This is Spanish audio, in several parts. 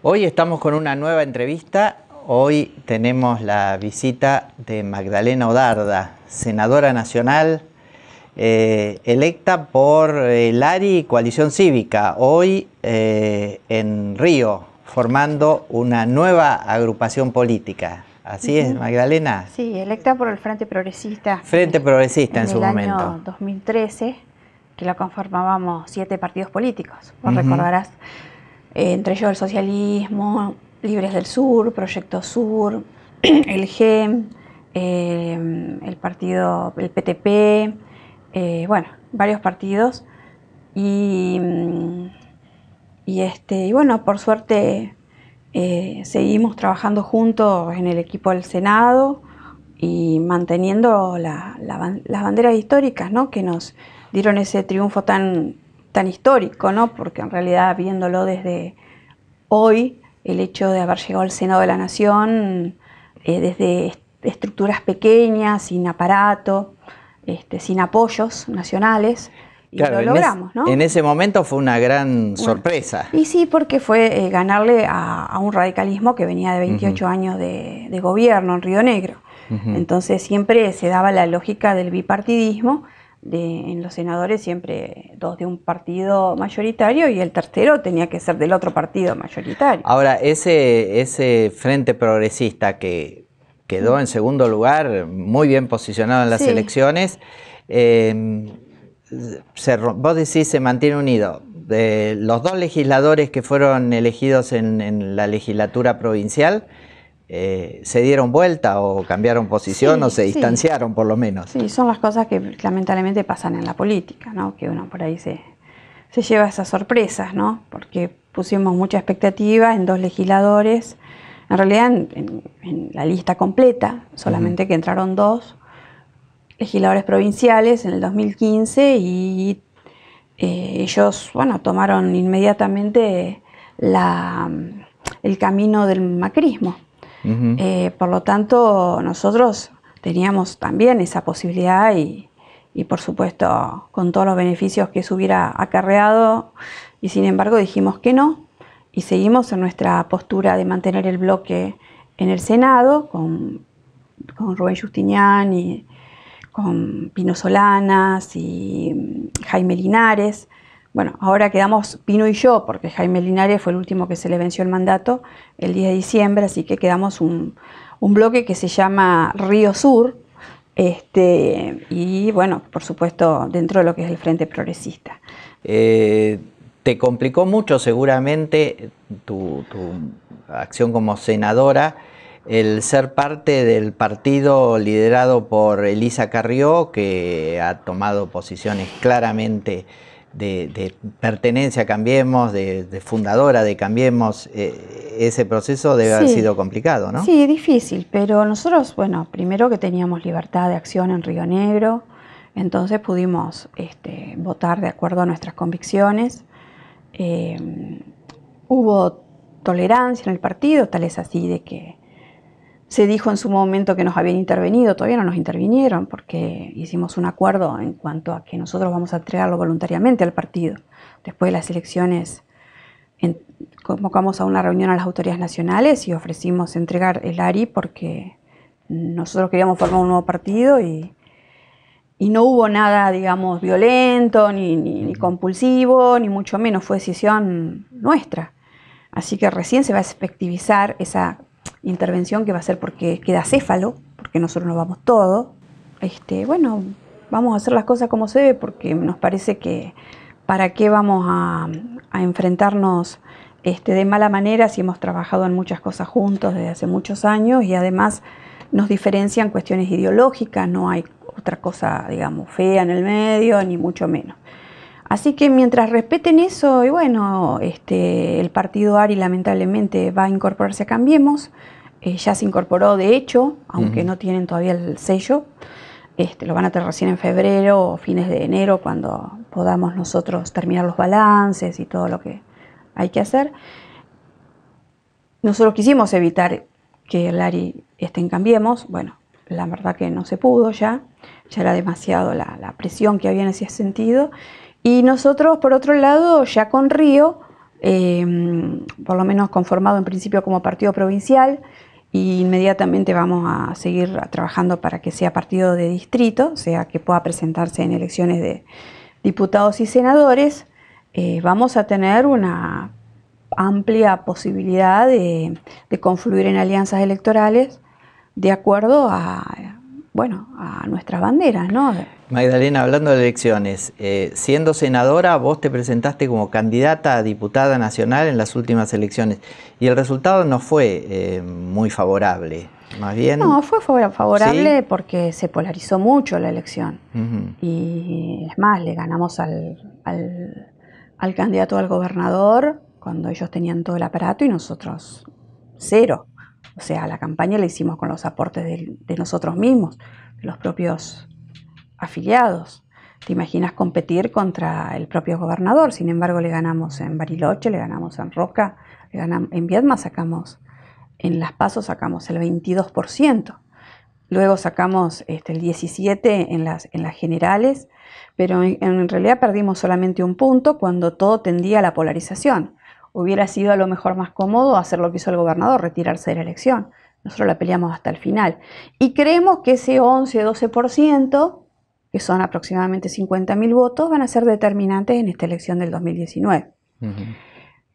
Hoy estamos con una nueva entrevista. Hoy tenemos la visita de Magdalena Odarda, senadora nacional eh, electa por el eh, ARI Coalición Cívica, hoy eh, en Río, formando una nueva agrupación política. Así es, Magdalena. Sí, electa por el Frente Progresista. Frente Progresista en, su momento. 2013, que la conformábamos siete partidos políticos, vos recordarás eh, entre ellos el socialismo, Libres del Sur, Proyecto Sur, el GEM, eh, el partido, el PTP, eh, bueno, varios partidos. Y, mm, y, este, y bueno, por suerte seguimos trabajando juntos en el equipo del Senado y manteniendo las banderas históricas ¿no? que nos dieron ese triunfo tan tan histórico, ¿no? Porque en realidad viéndolo desde hoy, el hecho de haber llegado al Senado de la Nación eh, desde estructuras pequeñas, sin aparato, este, sin apoyos nacionales, y lo logramos, en ¿no? En ese momento fue una gran sorpresa. Y sí, porque fue eh, ganarle a, un radicalismo que venía de 28 años de, gobierno en Río Negro. Entonces siempre se daba la lógica del bipartidismo en los senadores siempre dos de un partido mayoritario y el tercero tenía que ser del otro partido mayoritario. Ahora, ese, frente progresista que quedó en segundo lugar, muy bien posicionado en las elecciones, eh, vos decís se mantiene unido. los dos legisladores que fueron elegidos en la legislatura provincial, eh, se dieron vuelta o cambiaron posición o se distanciaron por lo menos. Sí, son las cosas que lamentablemente pasan en la política, ¿no? que uno por ahí se, se lleva esas sorpresas, ¿no? porque pusimos mucha expectativa en dos legisladores, en realidad en, la lista completa, solamente que entraron dos legisladores provinciales en el 2015 y eh, ellos, bueno, tomaron inmediatamente el camino del macrismo. Eh, por lo tanto, nosotros teníamos también esa posibilidad y, por supuesto con todos los beneficios que se hubiera acarreado y sin embargo dijimos que no y seguimos en nuestra postura de mantener el bloque en el Senado con, con Rubén Justinián y con Pino Solanas y mm, Jaime Linares bueno, ahora quedamos Pino y yo, porque Jaime Linares fue el último que se le venció el mandato el 10 de diciembre, así que quedamos un, bloque que se llama Río Sur, este, y bueno, por supuesto, dentro de lo que es el Frente Progresista. Eh, te complicó mucho seguramente tu acción como senadora el ser parte del partido liderado por Elisa Carrió, que ha tomado posiciones claramente de, pertenencia Cambiemos, de, fundadora de Cambiemos, eh, ese proceso debe haber sido complicado, ¿no? Sí, difícil, pero nosotros, bueno, primero que teníamos libertad de acción en Río Negro, entonces pudimos este, votar de acuerdo a nuestras convicciones. Eh, hubo tolerancia en el partido, tal es así de que se dijo en su momento que nos habían intervenido, todavía no nos intervinieron porque hicimos un acuerdo en cuanto a que nosotros vamos a entregarlo voluntariamente al partido. Después de las elecciones convocamos a una reunión a las autoridades nacionales y ofrecimos entregar el ARI porque nosotros queríamos formar un nuevo partido y, no hubo nada, digamos, violento, ni, compulsivo, ni mucho menos, fue decisión nuestra. Así que recién se va a efectivizar esa intervención que va a ser porque queda céfalo, porque nosotros nos vamos todos. Este, bueno, vamos a hacer las cosas como se ve porque nos parece que para qué vamos a, enfrentarnos este, de mala manera si hemos trabajado en muchas cosas juntos desde hace muchos años y además nos diferencian cuestiones ideológicas, no hay otra cosa, digamos, fea en el medio, ni mucho menos. Así que mientras respeten eso, y bueno, este, el partido ARI lamentablemente va a incorporarse a Cambiemos, eh, ya se incorporó de hecho, aunque no tienen todavía el sello, este, lo van a tener recién en febrero o fines de enero cuando podamos nosotros terminar los balances y todo lo que hay que hacer. Nosotros quisimos evitar que el ARI esté en Cambiemos, bueno, la verdad que no se pudo ya, ya era demasiado la presión que había en ese sentido y nosotros, por otro lado, ya con Río, em, por lo menos conformado en principio como partido provincial, e inmediatamente vamos a seguir trabajando para que sea partido de distrito, o sea, que pueda presentarse en elecciones de diputados y senadores, eh, vamos a tener una amplia posibilidad de, de, confluir en alianzas electorales de acuerdo a, bueno, a nuestras banderas, ¿no? Magdalena, hablando de elecciones, eh, siendo senadora, vos te presentaste como candidata a diputada nacional en las últimas elecciones y el resultado no fue eh, muy favorable. Más bien. No, fue favorable porque se polarizó mucho la elección. Y es más, le ganamos al, al, candidato al gobernador cuando ellos tenían todo el aparato y nosotros cero. O sea, la campaña la hicimos con los aportes de, nosotros mismos, los propios afiliados. Te imaginas competir contra el propio gobernador, sin embargo le ganamos en Bariloche, le ganamos en Roca, en Viedma sacamos, en Las Pasos sacamos el 22%, luego sacamos este, el 17% en las, generales, pero en, en realidad perdimos solamente un punto cuando todo tendía a la polarización. Hubiera sido a lo mejor más cómodo hacer lo que hizo el gobernador, retirarse de la elección. Nosotros la peleamos hasta el final. Y creemos que ese 11-12% que son aproximadamente 50.000 votos, van a ser determinantes en esta elección del 2019.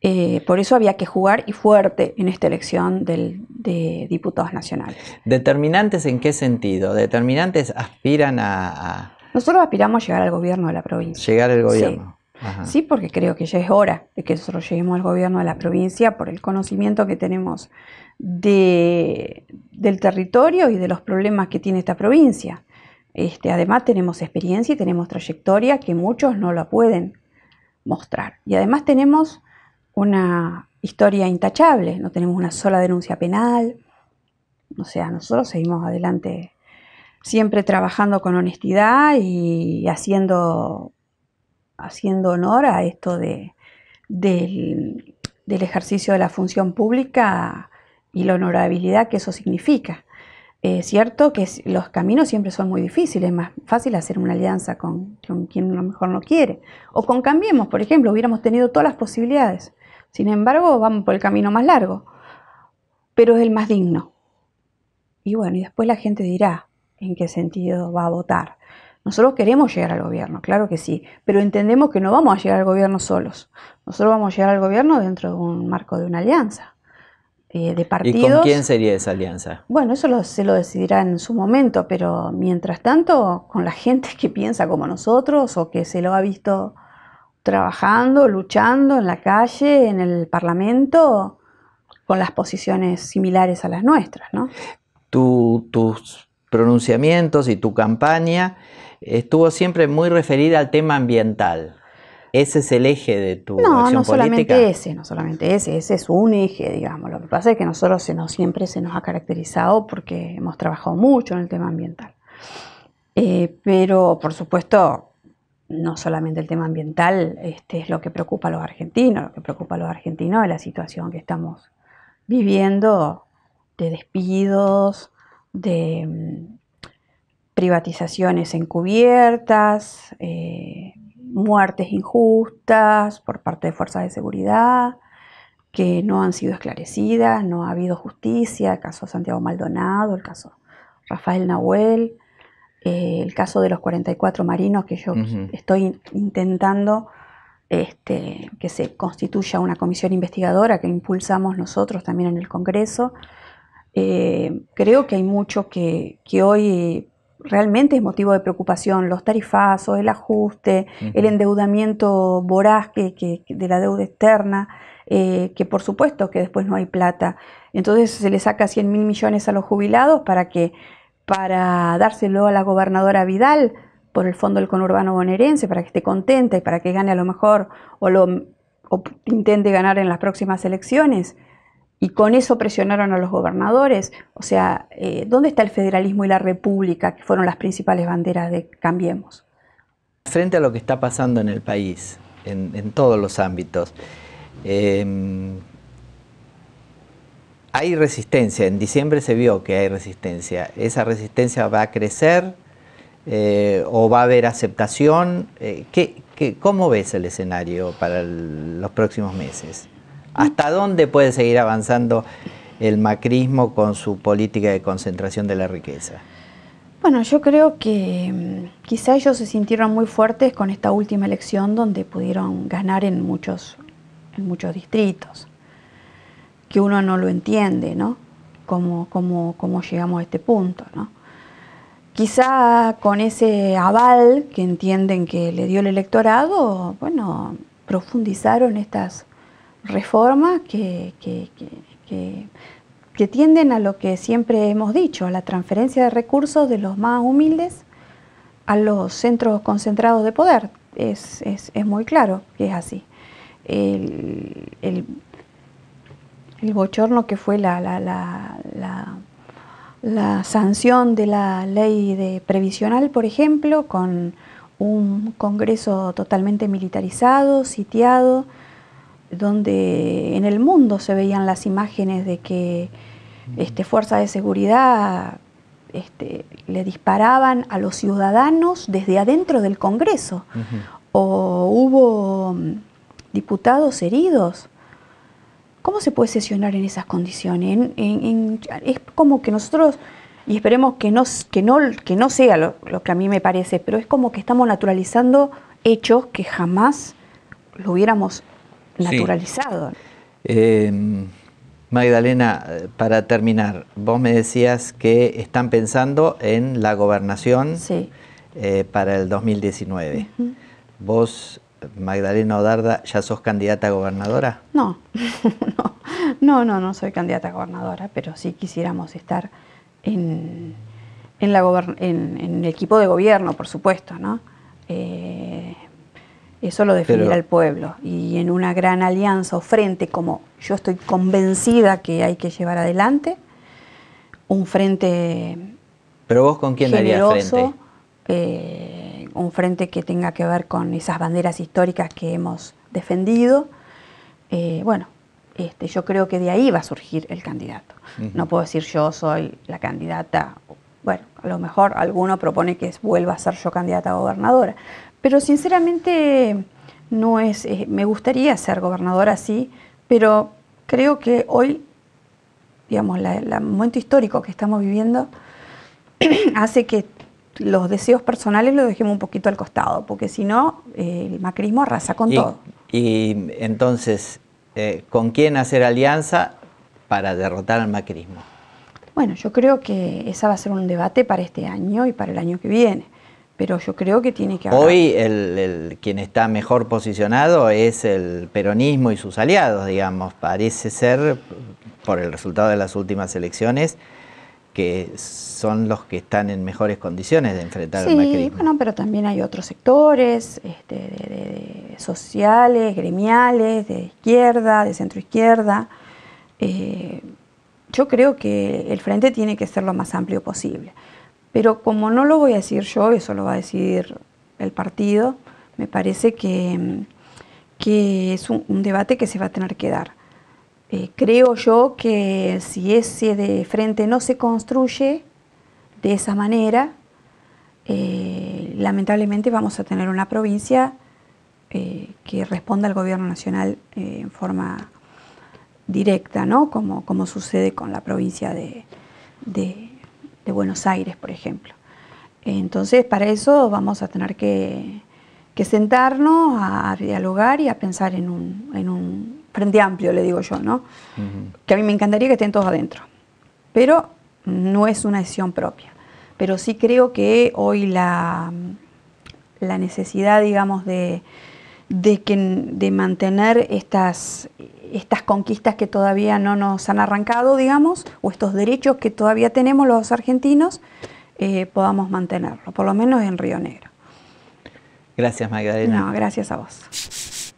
Eh, por eso había que jugar y fuerte en esta elección de diputados nacionales. ¿Determinantes en qué sentido? ¿Determinantes aspiran a, Nosotros aspiramos a llegar al gobierno de la provincia. Llegar al gobierno. Sí. porque creo que ya es hora de que nosotros lleguemos al gobierno de la provincia por el conocimiento que tenemos del territorio y de los problemas que tiene esta provincia. Este, además tenemos experiencia y tenemos trayectoria que muchos no la pueden mostrar. Y además tenemos una historia intachable, no tenemos una sola denuncia penal. O sea, nosotros seguimos adelante siempre trabajando con honestidad y haciendo, haciendo honor a esto de, del ejercicio de la función pública y la honorabilidad que eso significa. Es cierto que los caminos siempre son muy difíciles, es más fácil hacer una alianza con, quien a lo mejor no quiere. O con Cambiemos, por ejemplo, hubiéramos tenido todas las posibilidades. Sin embargo, vamos por el camino más largo, pero es el más digno. Y bueno, y después la gente dirá en qué sentido va a votar. Nosotros queremos llegar al gobierno, claro que sí, pero entendemos que no vamos a llegar al gobierno solos. Nosotros vamos a llegar al gobierno dentro de un marco de una alianza. Eh, ¿Y con quién sería esa alianza? Bueno, eso se lo decidirá en su momento, pero mientras tanto, con la gente que piensa como nosotros o que se lo ha visto trabajando, luchando en la calle, en el Parlamento, con las posiciones similares a las nuestras, tus pronunciamientos y tu campaña estuvo siempre muy referida al tema ambiental. Ese es el eje de tu no, no solamente ese, no solamente ese, ese es un eje, digamos. Lo que pasa es que nosotros se nos, siempre se nos ha caracterizado porque hemos trabajado mucho en el tema ambiental. Eh, pero, por supuesto, no solamente el tema ambiental este, es lo que preocupa a los argentinos, lo que preocupa a los argentinos es la situación que estamos viviendo de despidos, de mm, privatizaciones encubiertas, eh, muertes injustas por parte de fuerzas de seguridad que no han sido esclarecidas, no ha habido justicia, el caso Santiago Maldonado, el caso Rafael Nahuel, eh, el caso de los 44 marinos que yo estoy intentando este, que se constituya una comisión investigadora que impulsamos nosotros también en el Congreso. Eh, creo que hay mucho que hoy realmente es motivo de preocupación, los tarifazos, el ajuste, el endeudamiento voraz que, de la deuda externa, eh, que por supuesto que después no hay plata. Entonces se le saca 100 mil millones a los jubilados para que para dárselo a la gobernadora Vidal por el fondo del conurbano bonaerense, para que esté contenta y para que gane a lo mejor o lo o intente ganar en las próximas elecciones y con eso presionaron a los gobernadores. O sea, eh, ¿dónde está el federalismo y la república, que fueron las principales banderas de Cambiemos? Frente a lo que está pasando en el país, en, todos los ámbitos, em, hay resistencia. En diciembre se vio que hay resistencia. ¿Esa resistencia va a crecer eh, o va a haber aceptación? Eh, ¿qué, cómo ves el escenario para los próximos meses? ¿Hasta dónde puede seguir avanzando el macrismo con su política de concentración de la riqueza? Bueno, yo creo que mm, quizá ellos se sintieron muy fuertes con esta última elección donde pudieron ganar en muchos, en muchos distritos, que uno no lo entiende, ¿no? Cómo, cómo llegamos a este punto, ¿no? Quizá con ese aval que entienden que le dio el electorado, bueno, profundizaron estas reformas que, que, tienden a lo que siempre hemos dicho, a la transferencia de recursos de los más humildes a los centros concentrados de poder. Es, muy claro que es así. El, bochorno que fue la, la, la, la, sanción de la ley de previsional, por ejemplo, con un Congreso totalmente militarizado, sitiado, donde en el mundo se veían las imágenes de que este, fuerzas de seguridad este, le disparaban a los ciudadanos desde adentro del Congreso, o hubo mm, diputados heridos. ¿Cómo se puede sesionar en esas condiciones? es como que nosotros, y esperemos que no, que no, que no sea lo que a mí me parece, pero es como que estamos naturalizando hechos que jamás lo hubiéramos naturalizado. Eh, Magdalena, para terminar, vos me decías que están pensando en la gobernación eh, para el 2019. ¿Vos, Magdalena Odarda, ya sos candidata a gobernadora? No, no, no, no, soy candidata a gobernadora, pero sí quisiéramos estar en, la el equipo de gobierno, por supuesto, ¿no? Eh, eso lo definirá el pueblo. Y en una gran alianza o frente, como yo estoy convencida que hay que llevar adelante, un frente. ¿Pero vos con quién frente? Eh, un frente que tenga que ver con esas banderas históricas que hemos defendido. Eh, bueno, este, yo creo que de ahí va a surgir el candidato. No puedo decir yo soy la candidata. Bueno, a lo mejor alguno propone que vuelva a ser yo candidata a gobernadora, pero sinceramente no es, eh, me gustaría ser gobernadora, así, pero creo que hoy, digamos, el momento histórico que estamos viviendo hace que los deseos personales los dejemos un poquito al costado, porque si no, el macrismo arrasa con todo. Y entonces, eh, ¿con quién hacer alianza para derrotar al macrismo? Bueno, yo creo que esa va a ser un debate para este año y para el año que viene pero yo creo que tiene que haber. Hoy el, quien está mejor posicionado es el peronismo y sus aliados, digamos. Parece ser, por el resultado de las últimas elecciones, que son los que están en mejores condiciones de enfrentar sí, el Sí, pero también hay otros sectores este, sociales, gremiales, de izquierda, de centroizquierda. Eh, yo creo que el frente tiene que ser lo más amplio posible. Pero como no lo voy a decir yo, eso lo va a decir el partido, me parece que, es un, debate que se va a tener que dar. Eh, creo yo que si ese de frente no se construye de esa manera, eh, lamentablemente vamos a tener una provincia eh, que responda al gobierno nacional en forma directa, ¿no? Como, como sucede con la provincia de de Buenos Aires, por ejemplo. Entonces, para eso vamos a tener que, sentarnos a dialogar y a pensar en un, frente amplio, le digo yo, ¿no? Que a mí me encantaría que estén todos adentro, pero no es una decisión propia. Pero sí creo que hoy la, la necesidad, digamos, de, de, que, de mantener estas, estas conquistas que todavía no nos han arrancado, digamos, o estos derechos que todavía tenemos los argentinos, eh, podamos mantenerlo, por lo menos en Río Negro. Gracias, Magdalena. No, gracias a vos.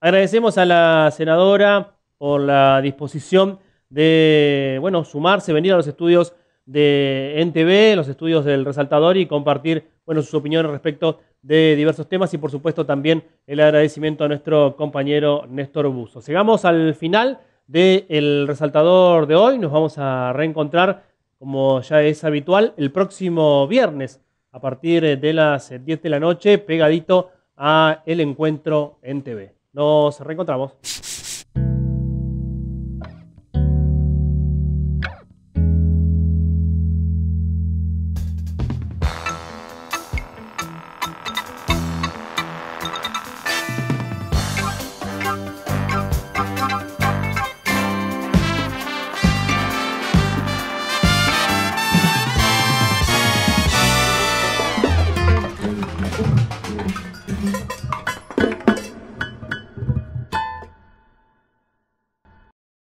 Agradecemos a la senadora por la disposición de, bueno, sumarse, venir a los estudios de NTV, los estudios del Resaltador y compartir bueno, sus opiniones respecto de diversos temas y por supuesto también el agradecimiento a nuestro compañero Néstor Buzo. Llegamos al final del el resaltador de hoy, nos vamos a reencontrar como ya es habitual el próximo viernes a partir de las 10 de la noche pegadito a el encuentro en TV. Nos reencontramos.